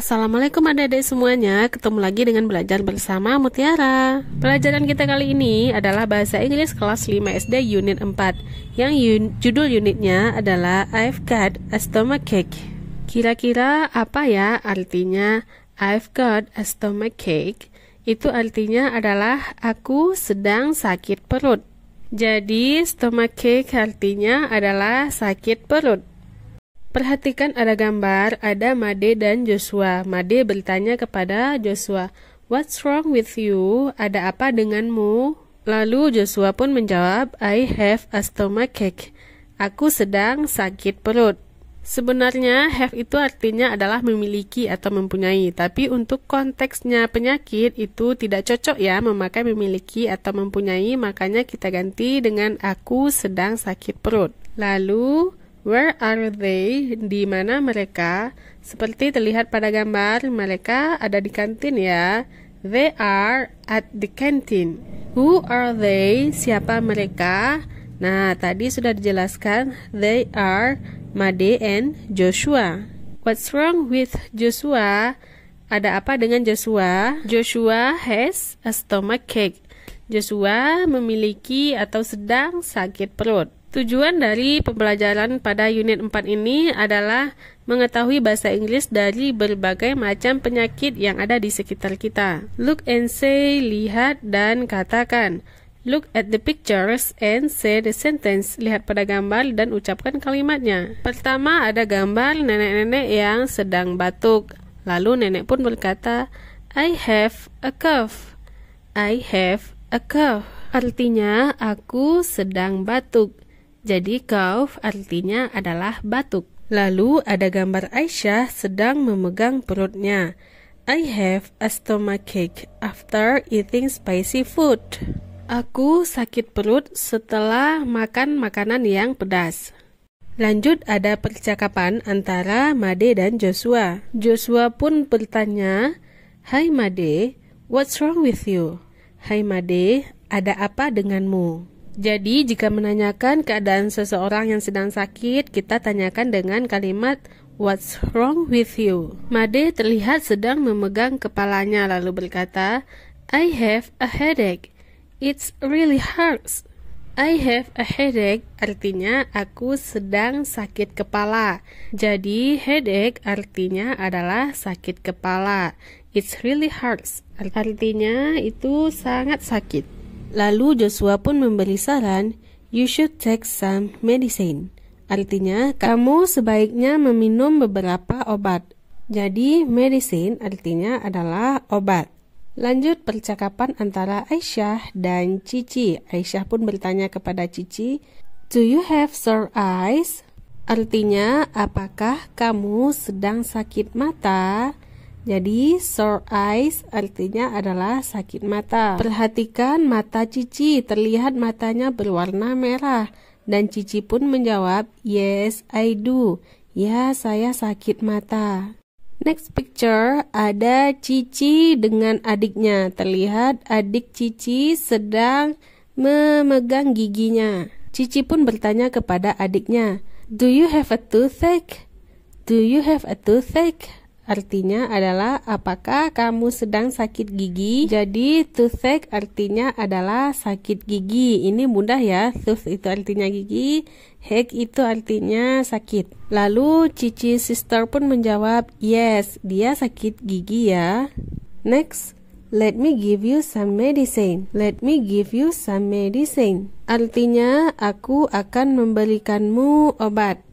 Assalamualaikum adik-adik semuanya, ketemu lagi dengan belajar bersama Mutiara Pelajaran kita kali ini adalah Bahasa Inggris kelas 5 SD unit 4 Yang un judul unitnya adalah I've got a stomachache Kira-kira apa ya artinya I've got a stomachache? Itu artinya adalah aku sedang sakit perut Jadi stomachache artinya adalah sakit perut Perhatikan ada gambar, ada Made dan Joshua. Made bertanya kepada Joshua, What's wrong with you? Ada apa denganmu? Lalu Joshua pun menjawab, I have a stomachache. Aku sedang sakit perut. Sebenarnya have itu artinya adalah memiliki atau mempunyai, tapi untuk konteksnya penyakit itu tidak cocok ya memakai memiliki atau mempunyai, makanya kita ganti dengan aku sedang sakit perut. Lalu Where are they? Di mana mereka? Seperti terlihat pada gambar, mereka ada di kantin ya. They are at the canteen. Who are they? Siapa mereka? Nah, tadi sudah dijelaskan they are Made and Joshua. What's wrong with Joshua? Ada apa dengan Joshua? Joshua has a stomachache. Joshua memiliki atau sedang sakit perut. Tujuan dari pembelajaran pada unit 4 ini adalah mengetahui bahasa Inggris dari berbagai macam penyakit yang ada di sekitar kita. Look and say, lihat dan katakan. Look at the pictures and say the sentence. Lihat pada gambar dan ucapkan kalimatnya. Pertama ada gambar nenek-nenek yang sedang batuk. Lalu nenek pun berkata, I have a cough. I have a cough. Artinya aku sedang batuk. Jadi kauf artinya adalah batuk. Lalu ada gambar Aisyah sedang memegang perutnya. I have a stomachache after eating spicy food. Aku sakit perut setelah makan makanan yang pedas. Lanjut ada percakapan antara Made dan Joshua. Joshua pun bertanya, "Hai Made, what's wrong with you?" "Hai Made, ada apa denganmu?" Jadi, jika menanyakan keadaan seseorang yang sedang sakit, kita tanyakan dengan kalimat "What's wrong with you?" Made terlihat sedang memegang kepalanya lalu berkata, "I have a headache. It's really hurts." I have a headache artinya aku sedang sakit kepala. Jadi headache artinya adalah sakit kepala. It's really hurts artinya itu sangat sakit. Lalu Joshua pun memberi saran, you should take some medicine. Artinya, kamu sebaiknya meminum beberapa obat. Jadi, medicine artinya adalah obat. Lanjut percakapan antara Aisyah dan Cici. Aisyah pun bertanya kepada Cici, Do you have sore eyes? Artinya, apakah kamu sedang sakit mata? Jadi sore eyes artinya adalah sakit mata. Perhatikan mata Cici, terlihat matanya berwarna merah dan Cici pun menjawab, "Yes, I do." Ya, saya sakit mata. Next picture ada Cici dengan adiknya. Terlihat adik Cici sedang memegang giginya. Cici pun bertanya kepada adiknya, "Do you have a toothache? Do you have a toothache?" artinya adalah apakah kamu sedang sakit gigi? Jadi toothache artinya adalah sakit gigi. Ini mudah ya. Tooth itu artinya gigi, Hek itu artinya sakit. Lalu Cici Sister pun menjawab, yes, dia sakit gigi ya. Next, let me give you some medicine. Let me give you some medicine. Artinya, aku akan memberikanmu obat.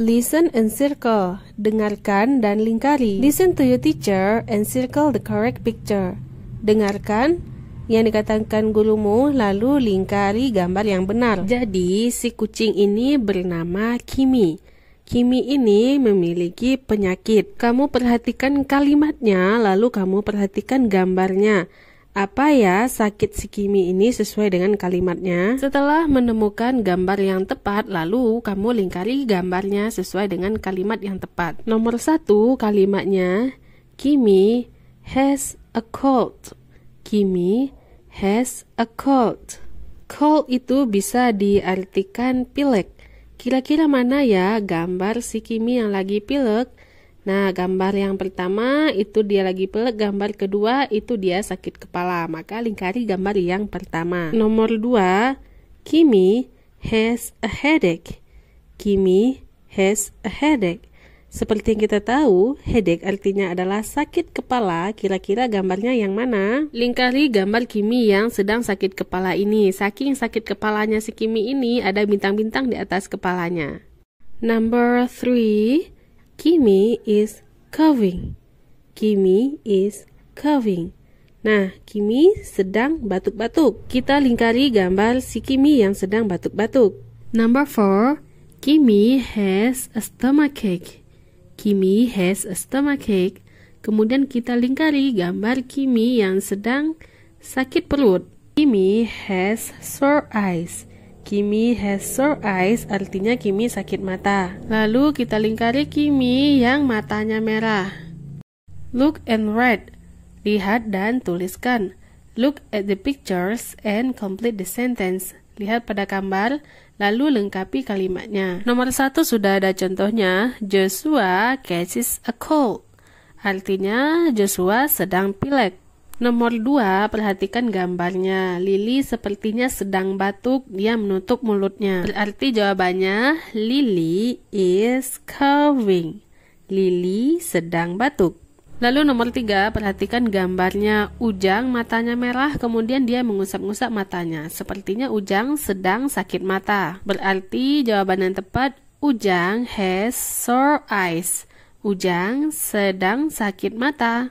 Listen and circle. Dengarkan dan lingkari. Listen to your teacher and circle the correct picture. Dengarkan yang dikatakan gurumu lalu lingkari gambar yang benar. Jadi si kucing ini bernama Kimi. Kimi ini memiliki penyakit. Kamu perhatikan kalimatnya lalu kamu perhatikan gambarnya. Apa ya sakit sikimi ini sesuai dengan kalimatnya? Setelah menemukan gambar yang tepat, lalu kamu lingkari gambarnya sesuai dengan kalimat yang tepat. Nomor satu kalimatnya, Kimi has a cold. Kimi has a cold. Cold itu bisa diartikan pilek. Kira-kira mana ya gambar si Kimi yang lagi pilek? Nah, gambar yang pertama itu dia lagi pelek, gambar kedua itu dia sakit kepala. Maka lingkari gambar yang pertama. Nomor 2, Kimi has a headache. Kimi has a headache. Seperti yang kita tahu, headache artinya adalah sakit kepala. Kira-kira gambarnya yang mana? Lingkari gambar Kimi yang sedang sakit kepala ini. Saking sakit kepalanya si Kimi ini, ada bintang-bintang di atas kepalanya. Number 3. Kimi is carving. Kimi is carving. Nah, Kimi sedang batuk-batuk. Kita lingkari gambar si Kimi yang sedang batuk-batuk. Number four, Kimi has a stomachache. Kimi has a stomachache. Kemudian kita lingkari gambar Kimi yang sedang sakit perut. Kimi has sore eyes. Kimi has sore eyes artinya Kimi sakit mata. Lalu kita lingkari Kimi yang matanya merah. Look and write. Lihat dan tuliskan. Look at the pictures and complete the sentence. Lihat pada gambar, lalu lengkapi kalimatnya. Nomor satu sudah ada contohnya, Joshua catches a cold. Artinya, Joshua sedang pilek. Nomor 2, perhatikan gambarnya. Lili sepertinya sedang batuk, dia menutup mulutnya. Berarti jawabannya Lily is coughing. Lily sedang batuk. Lalu nomor tiga, perhatikan gambarnya Ujang matanya merah kemudian dia mengusap-ngusap matanya. Sepertinya Ujang sedang sakit mata. Berarti jawaban yang tepat Ujang has sore eyes. Ujang sedang sakit mata.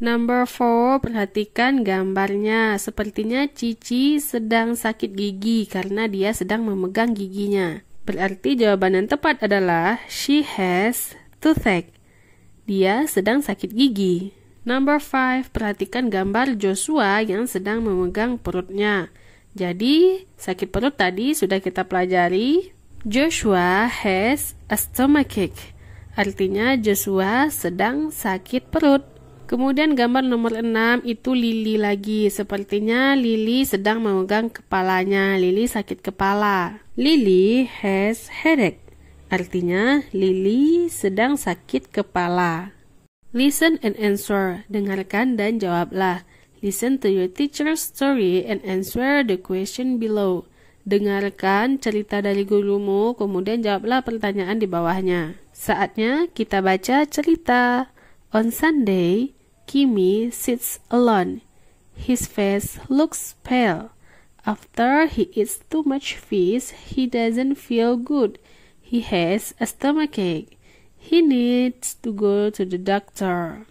Number 4, perhatikan gambarnya. Sepertinya Cici sedang sakit gigi karena dia sedang memegang giginya. Berarti jawaban yang tepat adalah she has toothache. Dia sedang sakit gigi. Number 5, perhatikan gambar Joshua yang sedang memegang perutnya. Jadi, sakit perut tadi sudah kita pelajari. Joshua has a stomachache. Artinya Joshua sedang sakit perut. Kemudian gambar nomor 6 itu Lili lagi. Sepertinya Lili sedang memegang kepalanya. Lili sakit kepala. Lili has headache. Artinya Lili sedang sakit kepala. Listen and answer. Dengarkan dan jawablah. Listen to your teacher's story and answer the question below. Dengarkan cerita dari gurumu, kemudian jawablah pertanyaan di bawahnya. Saatnya kita baca cerita. On Sunday, Kimi sits alone. His face looks pale. After he eats too much fish, he doesn't feel good. He has a stomachache. He needs to go to the doctor.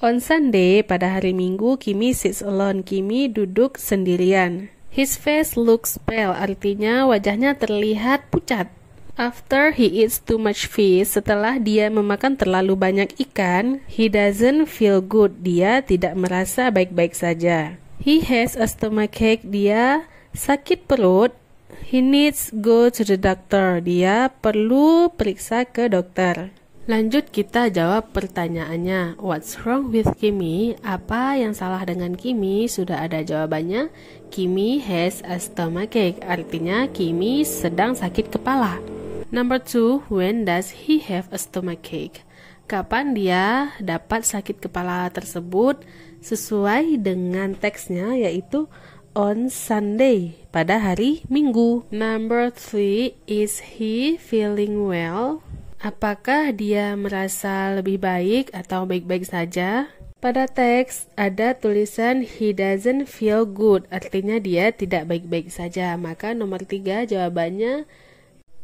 On Sunday, pada hari Minggu, Kimi sits alone. Kimi duduk sendirian. His face looks pale, artinya wajahnya terlihat pucat. After he eats too much fish, setelah dia memakan terlalu banyak ikan, he doesn't feel good. Dia tidak merasa baik-baik saja. He has a stomachache. Dia sakit perut. He needs go to the doctor. Dia perlu periksa ke dokter. Lanjut kita jawab pertanyaannya. What's wrong with Kimi? Apa yang salah dengan Kimi? Sudah ada jawabannya. Kimi has a stomachache. Artinya Kimi sedang sakit kepala. Number two, when does he have a stomachache? Kapan dia dapat sakit kepala tersebut sesuai dengan teksnya yaitu on Sunday pada hari Minggu. Number three, is he feeling well? Apakah dia merasa lebih baik atau baik-baik saja? Pada teks ada tulisan he doesn't feel good, artinya dia tidak baik-baik saja. Maka nomor tiga jawabannya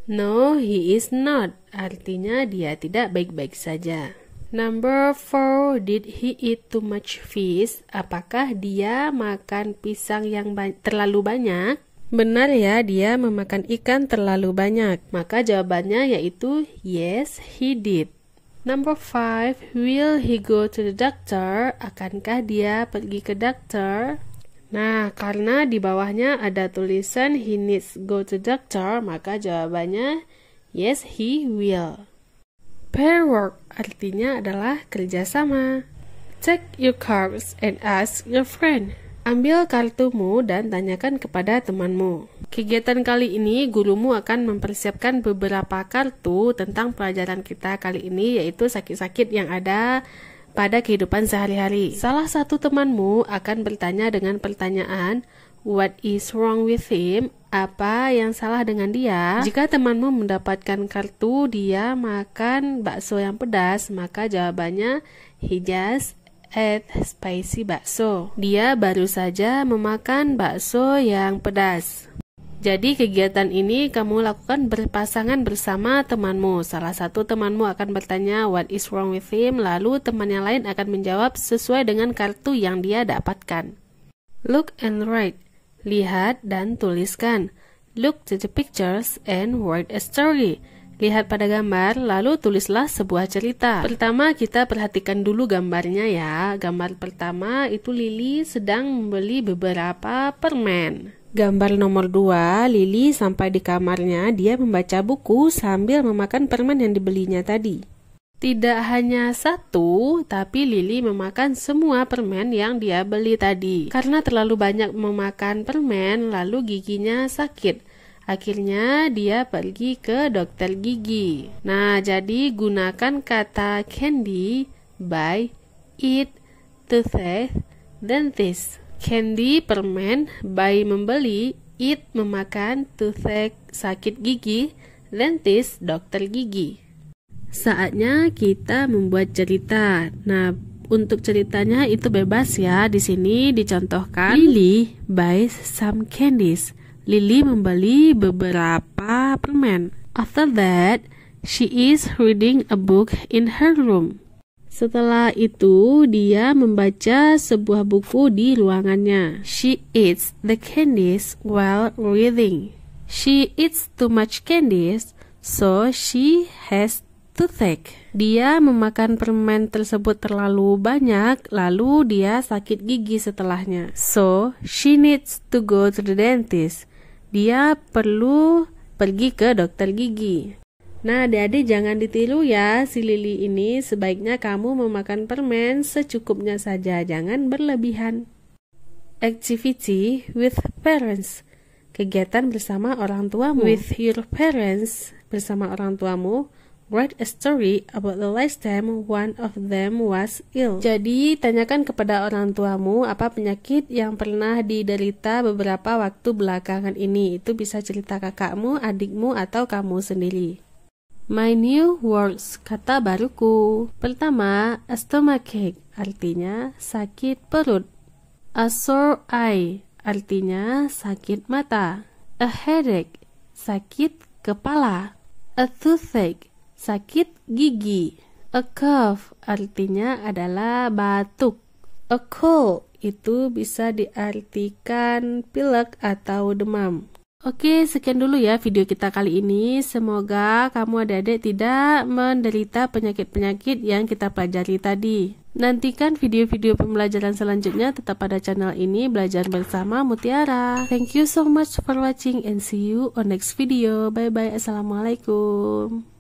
No, he is not. Artinya dia tidak baik-baik saja. Number four, did he eat too much fish? Apakah dia makan pisang yang ba terlalu banyak? Benar ya, dia memakan ikan terlalu banyak. Maka jawabannya yaitu yes, he did. Number five, will he go to the doctor? Akankah dia pergi ke dokter? Nah, karena di bawahnya ada tulisan he needs go to doctor, maka jawabannya yes he will. Pair work artinya adalah kerjasama. Check your cards and ask your friend. Ambil kartumu dan tanyakan kepada temanmu. Kegiatan kali ini, gurumu akan mempersiapkan beberapa kartu tentang pelajaran kita kali ini, yaitu sakit-sakit yang ada pada kehidupan sehari-hari. Salah satu temanmu akan bertanya dengan pertanyaan, What is wrong with him? Apa yang salah dengan dia? Jika temanmu mendapatkan kartu dia makan bakso yang pedas, maka jawabannya he just ate spicy bakso. Dia baru saja memakan bakso yang pedas. Jadi kegiatan ini kamu lakukan berpasangan bersama temanmu. Salah satu temanmu akan bertanya what is wrong with him, lalu teman yang lain akan menjawab sesuai dengan kartu yang dia dapatkan. Look and write. Lihat dan tuliskan. Look to the pictures and write a story. Lihat pada gambar, lalu tulislah sebuah cerita. Pertama, kita perhatikan dulu gambarnya ya. Gambar pertama itu Lily sedang membeli beberapa permen. Gambar nomor 2, Lili sampai di kamarnya, dia membaca buku sambil memakan permen yang dibelinya tadi. Tidak hanya satu, tapi Lili memakan semua permen yang dia beli tadi. Karena terlalu banyak memakan permen, lalu giginya sakit. Akhirnya dia pergi ke dokter gigi. Nah, jadi gunakan kata candy buy, eat, toothache, dentist. Candy permen, buy membeli, eat memakan, toothache sakit gigi, dentist dokter gigi. Saatnya kita membuat cerita. Nah, untuk ceritanya itu bebas ya. Di sini dicontohkan Lily buys some candies. Lily membeli beberapa permen. After that, she is reading a book in her room. Setelah itu, dia membaca sebuah buku di ruangannya. She eats the candies while reading. She eats too much candies, so she has toothache. Dia memakan permen tersebut terlalu banyak, lalu dia sakit gigi setelahnya. So, she needs to go to the dentist. Dia perlu pergi ke dokter gigi. Nah, adik-adik jangan ditiru ya si lili ini. Sebaiknya kamu memakan permen secukupnya saja, jangan berlebihan. Activity with parents. Kegiatan bersama orang tuamu. With your parents, bersama orang tuamu. Write a story about the last time one of them was ill. Jadi, tanyakan kepada orang tuamu apa penyakit yang pernah diderita beberapa waktu belakangan ini. Itu bisa cerita kakakmu, adikmu, atau kamu sendiri. My new words, kata baruku. Pertama, stomachache, artinya sakit perut. A sore eye, artinya sakit mata. A headache, sakit kepala. A toothache, sakit gigi. A cough, artinya adalah batuk. A cold, itu bisa diartikan pilek atau demam. Oke, sekian dulu ya video kita kali ini. Semoga kamu adik-adik tidak menderita penyakit-penyakit yang kita pelajari tadi. Nantikan video-video pembelajaran selanjutnya tetap pada channel ini Belajar Bersama Mutiara. Thank you so much for watching and see you on next video. Bye-bye. Assalamualaikum.